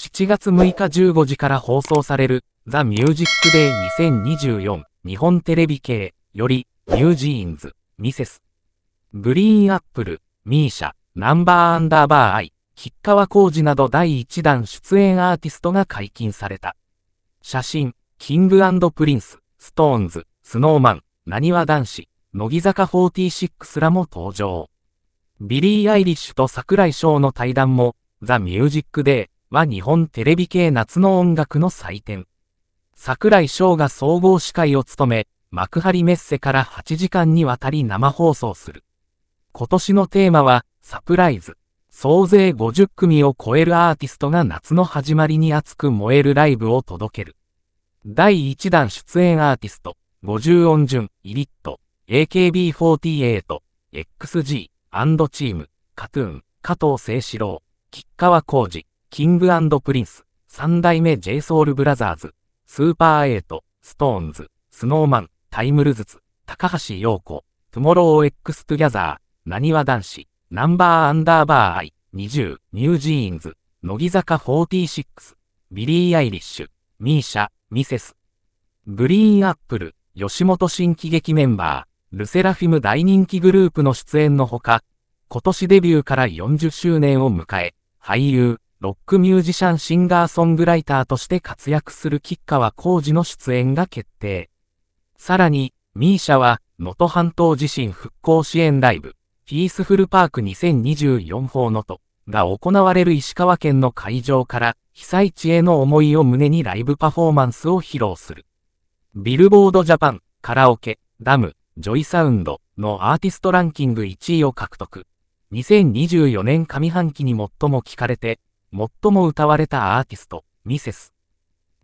7月6日15時から放送されるザ・ミュージック・デ Day 2024日本テレビ系よりニュージーンズ、ミセス、グリーンアップル、ミーシャ、ナンバーアンダーバーアイ、吉川浩二など第1弾出演アーティストが解禁された。写真、キングプリンス、ストーンズ、スノーマン、なにわ男子、乃木坂46らも登場。ビリー・アイリッシュと桜井翔の対談も、ザ・ミュージック・デー、は日本テレビ系夏の音楽の祭典。桜井翔が総合司会を務め、幕張メッセから8時間にわたり生放送する。今年のテーマは、サプライズ。総勢50組を超えるアーティストが夏の始まりに熱く燃えるライブを届ける。第1弾出演アーティスト、50音順、イリット、AKB48、XG、アンドチーム、カトゥーン、加藤聖志郎、吉川浩二、キングプリンス、三代目 j s ー u l b r o t h e r s スーパーエイト、ストーンズ、スノーマン、タイムルズツ、高橋洋子、トゥモロー X トゥギャザー、なにわ男子、ナンバーアンダーバーアイ、20、ニュージーンズ、乃木坂46、ビリー・アイリッシュ、ミーシャ、ミセス、グリーンアップル、吉本新喜劇メンバー、ルセラフィム大人気グループの出演のほか、今年デビューから40周年を迎え、俳優、ロックミュージシャンシンガーソングライターとして活躍する吉川浩二の出演が決定。さらに、misia は、能登半島地震復興支援ライブ、ピースフルパーク2024法のと、が行われる石川県の会場から、被災地への思いを胸にライブパフォーマンスを披露する。ビルボードジャパン、カラオケ、ダム、ジョイサウンドのアーティストランキング1位を獲得。2024年上半期に最も聞かれて、最も歌われたアーティスト、ミセス。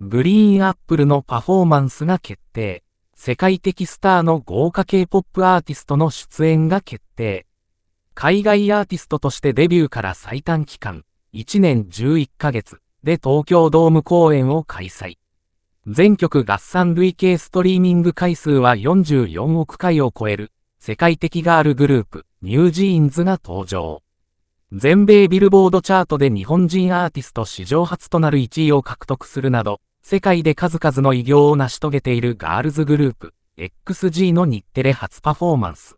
グリーンアップルのパフォーマンスが決定。世界的スターの豪華 K-POP アーティストの出演が決定。海外アーティストとしてデビューから最短期間、1年11ヶ月で東京ドーム公演を開催。全曲合算累計ストリーミング回数は44億回を超える、世界的ガールグループ、ニュージーンズが登場。全米ビルボードチャートで日本人アーティスト史上初となる1位を獲得するなど、世界で数々の偉業を成し遂げているガールズグループ、XG の日テレ初パフォーマンス。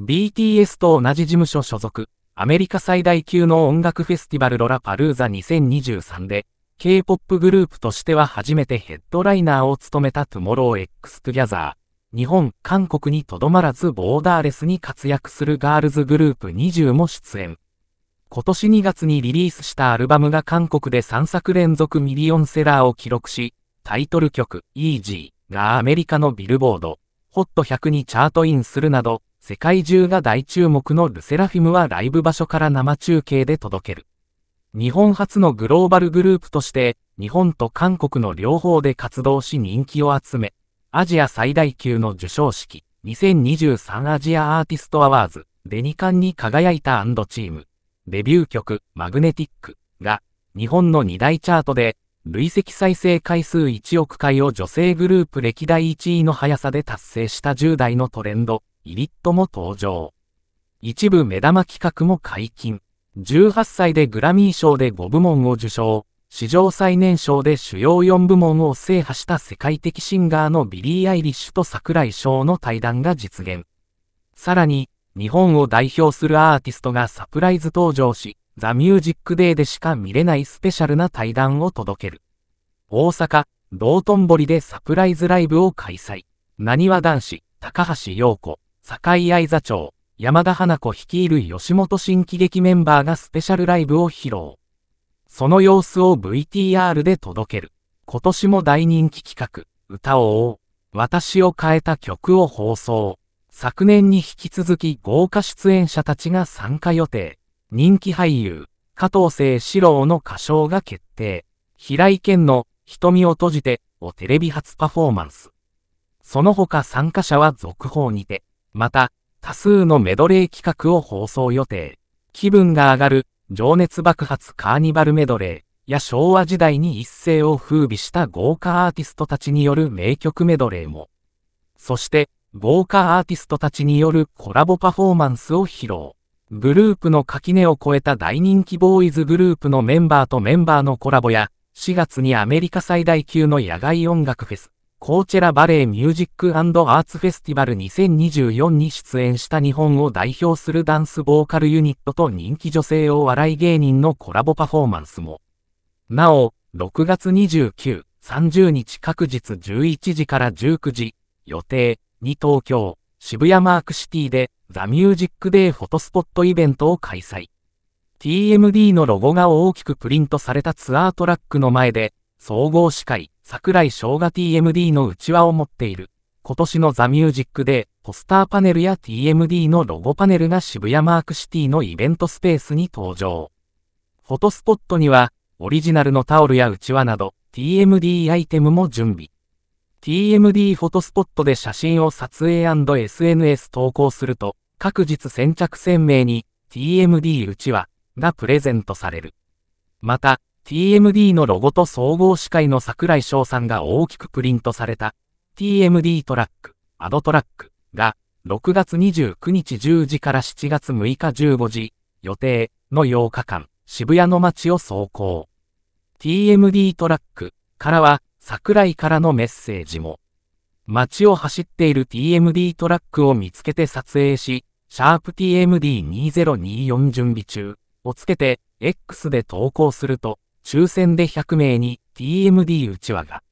BTS と同じ事務所所属、アメリカ最大級の音楽フェスティバルロラパルーザ2023で、K-POP グループとしては初めてヘッドライナーを務めた TOMORROWXTOGETHER。日本、韓国にとどまらずボーダーレスに活躍するガールズグループ20も出演。今年2月にリリースしたアルバムが韓国で3作連続ミリオンセラーを記録し、タイトル曲 Easy がアメリカのビルボード、HOT100 にチャートインするなど、世界中が大注目のルセラフィムはライブ場所から生中継で届ける。日本初のグローバルグループとして、日本と韓国の両方で活動し人気を集め、アジア最大級の授賞式、2023アジアアーティストアワーズ、デニカンに輝いたチーム。デビュー曲、マグネティックが、日本の2大チャートで、累積再生回数1億回を女性グループ歴代1位の速さで達成した10代のトレンド、イリットも登場。一部目玉企画も解禁。18歳でグラミー賞で5部門を受賞。史上最年少で主要4部門を制覇した世界的シンガーのビリー・アイリッシュと桜井翔の対談が実現。さらに、日本を代表するアーティストがサプライズ登場し、ザ・ミュージック・デーでしか見れないスペシャルな対談を届ける。大阪、道頓堀でサプライズライブを開催。なにわ男子、高橋洋子、坂井愛座長、山田花子率いる吉本新喜劇メンバーがスペシャルライブを披露。その様子を VTR で届ける。今年も大人気企画、歌を追う、私を変えた曲を放送。昨年に引き続き豪華出演者たちが参加予定、人気俳優、加藤聖志郎の歌唱が決定、平井堅の瞳を閉じてをテレビ初パフォーマンス。その他参加者は続報にて、また、多数のメドレー企画を放送予定。気分が上がる、情熱爆発カーニバルメドレーや昭和時代に一世を風靡した豪華アーティストたちによる名曲メドレーも。そして、豪華アーティストたちによるコラボパフォーマンスを披露。グループの垣根を越えた大人気ボーイズグループのメンバーとメンバーのコラボや、4月にアメリカ最大級の野外音楽フェス、コーチェラバレーミュージックアーツフェスティバル2024に出演した日本を代表するダンスボーカルユニットと人気女性お笑い芸人のコラボパフォーマンスも。なお、6月29、30日各日11時から19時、予定、に東京、渋谷マークシティで、ザ・ミュージック・デーフォトスポットイベントを開催。TMD のロゴが大きくプリントされたツアートラックの前で、総合司会、桜井翔が TMD の内輪を持っている。今年のザ・ミュージックで、ポスターパネルや TMD のロゴパネルが渋谷マークシティのイベントスペースに登場。フォトスポットには、オリジナルのタオルやうちわなど、TMD アイテムも準備。TMD フォトスポットで写真を撮影 &SNS 投稿すると、各日先着1000名に TMD うちわがプレゼントされる。また、TMD のロゴと総合司会の桜井翔さんが大きくプリントされた TMD トラック、アドトラックが6月29日10時から7月6日15時予定の8日間渋谷の街を走行。TMD トラックからは桜井からのメッセージも。街を走っている TMD トラックを見つけて撮影し、シャープ t m d 2 0 2 4準備中をつけて X で投稿すると、抽選で100名に TMD うちわが